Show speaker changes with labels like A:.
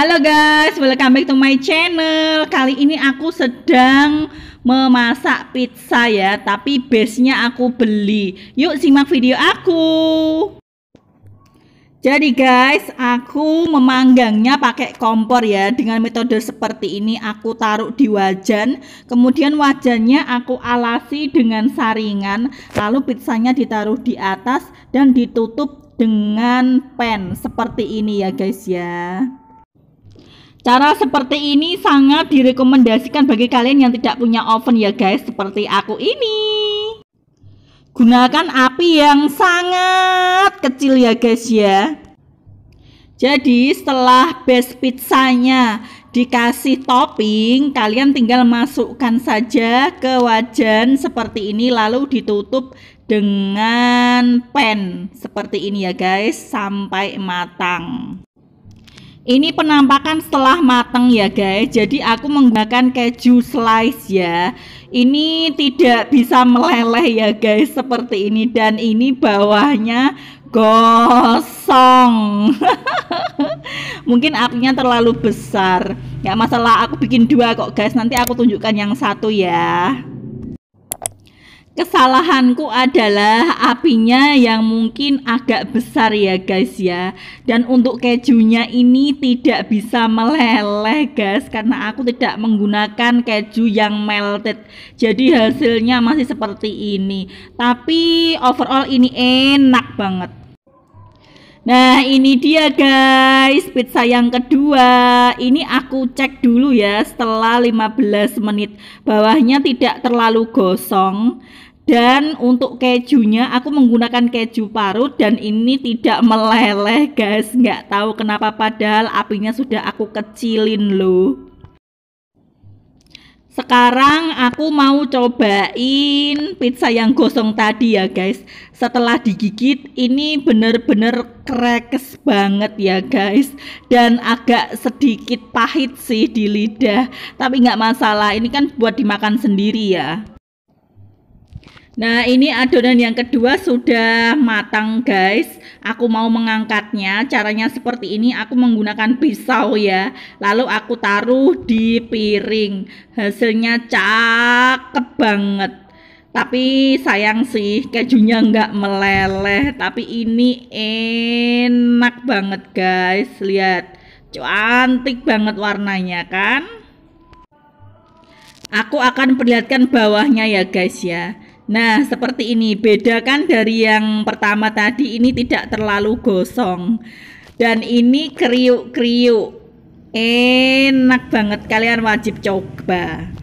A: Halo guys, welcome back to my channel. Kali ini aku sedang memasak pizza ya, tapi base-nya aku beli. Yuk simak video aku. Jadi guys, aku memanggangnya pakai kompor ya dengan metode seperti ini aku taruh di wajan, kemudian wajannya aku alasi dengan saringan, lalu pizzanya ditaruh di atas dan ditutup dengan pen seperti ini ya guys ya. Cara seperti ini sangat direkomendasikan bagi kalian yang tidak punya oven ya guys, seperti aku ini. Gunakan api yang sangat kecil ya guys ya. Jadi setelah base pizzanya dikasih topping, kalian tinggal masukkan saja ke wajan seperti ini lalu ditutup dengan pan seperti ini ya guys sampai matang. Ini penampakan setelah matang ya guys. Jadi aku menggunakan keju slice ya. Ini tidak bisa meleleh ya guys seperti ini dan ini bawahnya gosong. Mungkin apinya terlalu besar. Ya masalah aku bikin dua kok guys. Nanti aku tunjukkan yang satu ya kesalahanku adalah apinya yang mungkin agak besar ya guys ya dan untuk kejunya ini tidak bisa meleleh guys karena aku tidak menggunakan keju yang melted jadi hasilnya masih seperti ini tapi overall ini enak banget Nah ini dia guys pizza yang kedua Ini aku cek dulu ya setelah 15 menit Bawahnya tidak terlalu gosong dan untuk kejunya aku menggunakan keju parut dan ini tidak meleleh guys. Nggak tahu kenapa padahal apinya sudah aku kecilin loh. Sekarang aku mau cobain pizza yang gosong tadi ya guys Setelah digigit ini bener-bener krekes banget ya guys Dan agak sedikit pahit sih di lidah Tapi nggak masalah ini kan buat dimakan sendiri ya Nah, ini adonan yang kedua sudah matang, guys. Aku mau mengangkatnya. Caranya seperti ini, aku menggunakan pisau ya. Lalu aku taruh di piring. Hasilnya cakep banget. Tapi sayang sih kejunya nggak meleleh, tapi ini enak banget, guys. Lihat. Cantik banget warnanya kan? Aku akan perlihatkan bawahnya ya, guys ya. Nah, seperti ini bedakan dari yang pertama tadi ini tidak terlalu gosong. Dan ini kriuk-kriuk. Enak banget kalian wajib coba.